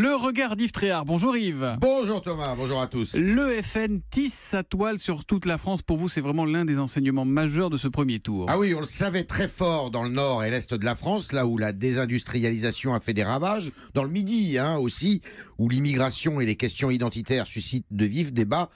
Le regard d'Yves Tréard, Bonjour Yves. Bonjour Thomas, bonjour à tous. Le FN tisse sa toile sur toute la France. Pour vous, c'est vraiment l'un des enseignements majeurs de ce premier tour. Ah oui, on le savait très fort dans le nord et l'est de la France, là où la désindustrialisation a fait des ravages. Dans le midi hein, aussi, où l'immigration et les questions identitaires suscitent de vifs débats.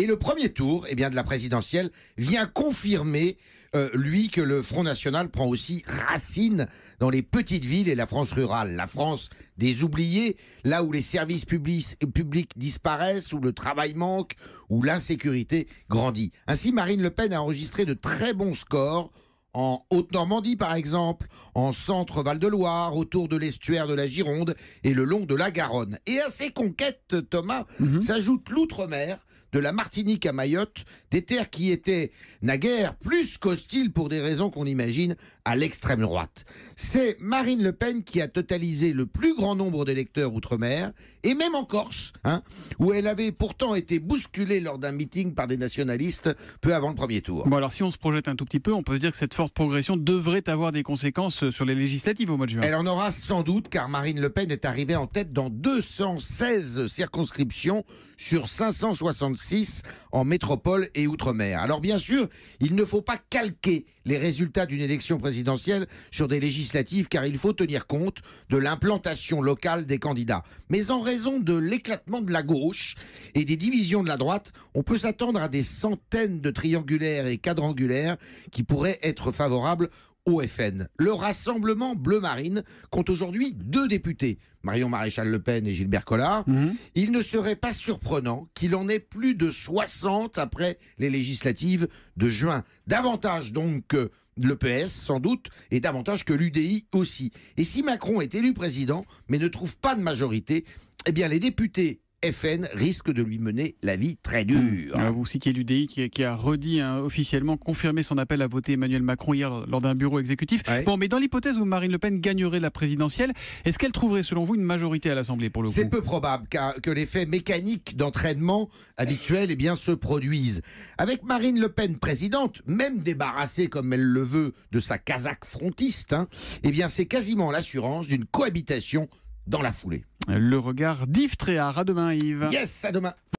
Et le premier tour eh bien, de la présidentielle vient confirmer, euh, lui, que le Front National prend aussi racine dans les petites villes et la France rurale, la France des oubliés, là où les services publics, disparaissent, où le travail manque, où l'insécurité grandit. Ainsi, Marine Le Pen a enregistré de très bons scores en Haute-Normandie par exemple, en centre Val-de-Loire, autour de l'estuaire de la Gironde et le long de la Garonne. Et à ces conquêtes, Thomas, mhm. s'ajoute l'outre-mer de la Martinique à Mayotte, des terres qui étaient naguère plus qu'hostiles pour des raisons qu'on imagine à l'extrême droite. C'est Marine Le Pen qui a totalisé le plus grand nombre d'électeurs outre-mer, et même en Corse, hein, où elle avait pourtant été bousculée lors d'un meeting par des nationalistes peu avant le premier tour. Bon alors si on se projette un tout petit peu, on peut se dire que cette forte progression devrait avoir des conséquences euh, sur les législatives au mois de juin. Elle en aura sans doute, car Marine Le Pen est arrivée en tête dans 216 circonscriptions sur 566 6 en métropole et outre-mer. Alors bien sûr, il ne faut pas calquer les résultats d'une élection présidentielle sur des législatives car il faut tenir compte de l'implantation locale des candidats. Mais en raison de l'éclatement de la gauche et des divisions de la droite, on peut s'attendre à des centaines de triangulaires et quadrangulaires qui pourraient être favorables FN. Le Rassemblement bleu marine compte aujourd'hui deux députés, Marion Maréchal Le Pen et Gilbert Collard. Mhm. Il ne serait pas surprenant qu'il en ait plus de 60 après les législatives de juin. Davantage donc que le PS, sans doute, et davantage que l'UDI aussi. Et si Macron est élu président, mais ne trouve pas de majorité, eh bien les députés FN risque de lui mener la vie très dure. Euh, vous citez l'UDI qui, a redit hein, officiellement, confirmé son appel à voter Emmanuel Macron hier lors d'un bureau exécutif. Bon, mais dans l'hypothèse où Marine Le Pen gagnerait la présidentielle, est-ce qu'elle trouverait selon vous une majorité à l'Assemblée pour le coup C'est peu probable que l'effet mécanique d'entraînement habituel et eh bien, se produise. Avec Marine Le Pen présidente, même débarrassée comme elle le veut de sa casaque frontiste, hein, eh bien c'est quasiment l'assurance d'une cohabitation dans la foulée le regard d'Yves Tréard. À demain, Yves. Yes, à demain.